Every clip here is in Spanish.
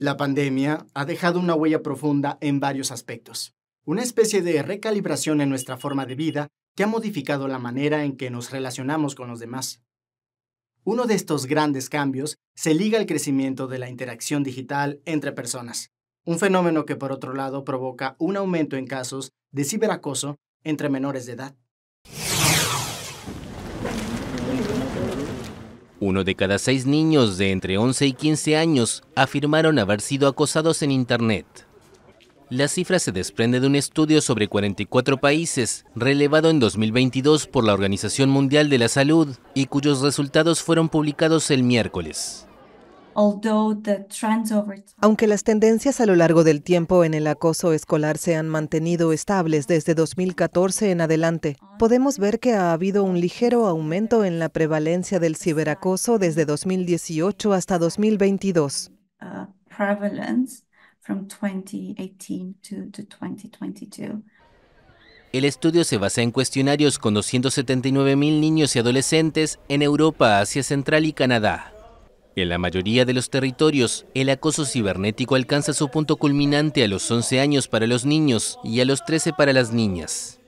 La pandemia ha dejado una huella profunda en varios aspectos, una especie de recalibración en nuestra forma de vida que ha modificado la manera en que nos relacionamos con los demás. Uno de estos grandes cambios se liga al crecimiento de la interacción digital entre personas, un fenómeno que por otro lado provoca un aumento en casos de ciberacoso entre menores de edad. Uno de cada seis niños de entre 11 y 15 años afirmaron haber sido acosados en Internet. La cifra se desprende de un estudio sobre 44 países, relevado en 2022 por la Organización Mundial de la Salud y cuyos resultados fueron publicados el miércoles. Aunque las tendencias a lo largo del tiempo en el acoso escolar se han mantenido estables desde 2014 en adelante, podemos ver que ha habido un ligero aumento en la prevalencia del ciberacoso desde 2018 hasta 2022. Uh, el estudio se basa en cuestionarios con 279.000 niños y adolescentes en Europa, Asia Central y Canadá. En la mayoría de los territorios, el acoso cibernético alcanza su punto culminante a los 11 años para los niños y a los 13 para las niñas.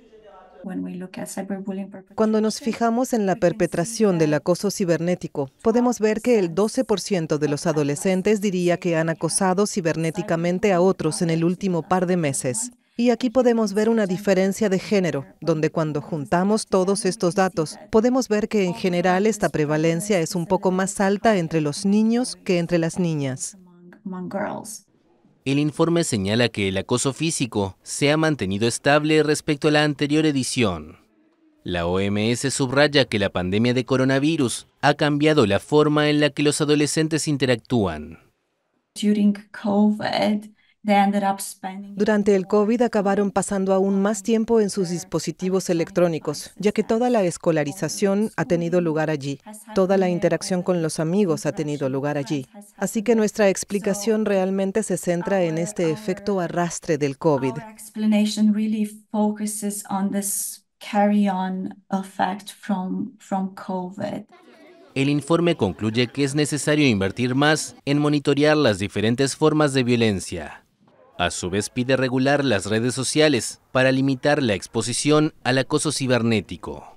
Cuando nos fijamos en la perpetración del acoso cibernético, podemos ver que el 12% de los adolescentes diría que han acosado cibernéticamente a otros en el último par de meses. Y aquí podemos ver una diferencia de género, donde cuando juntamos todos estos datos, podemos ver que en general esta prevalencia es un poco más alta entre los niños que entre las niñas. El informe señala que el acoso físico se ha mantenido estable respecto a la anterior edición. La OMS subraya que la pandemia de coronavirus ha cambiado la forma en la que los adolescentes interactúan. Durante el COVID acabaron pasando aún más tiempo en sus dispositivos electrónicos, ya que toda la escolarización ha tenido lugar allí, toda la interacción con los amigos ha tenido lugar allí. Así que nuestra explicación realmente se centra en este efecto arrastre del COVID. El informe concluye que es necesario invertir más en monitorear las diferentes formas de violencia, a su vez pide regular las redes sociales para limitar la exposición al acoso cibernético.